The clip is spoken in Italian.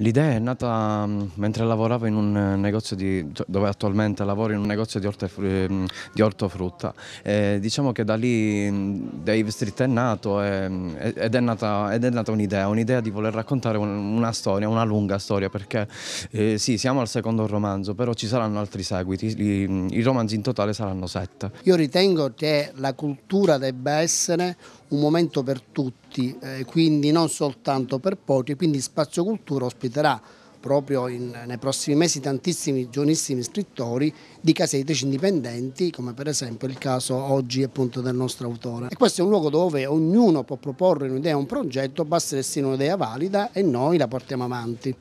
L'idea è nata mm, mentre lavoravo in un eh, negozio di, dove attualmente lavoro in un negozio di, ortofrutta. Eh, mm, ortofrutta. E, diciamo che da lì mm, Dave Street è nato e, ed è nata, nata un'idea, un'idea di voler raccontare una storia, una lunga storia, perché eh, sì, siamo al secondo romanzo, però ci saranno altri seguiti, I, i romanzi in totale saranno sette. Io ritengo che la cultura debba essere un momento per tutti tutti, eh, quindi non soltanto per pochi, quindi Spazio Cultura ospiterà proprio in, nei prossimi mesi tantissimi giovanissimi scrittori di caseitrici indipendenti, come per esempio il caso oggi appunto del nostro autore. E questo è un luogo dove ognuno può proporre un'idea, un progetto, basta che un'idea valida e noi la portiamo avanti.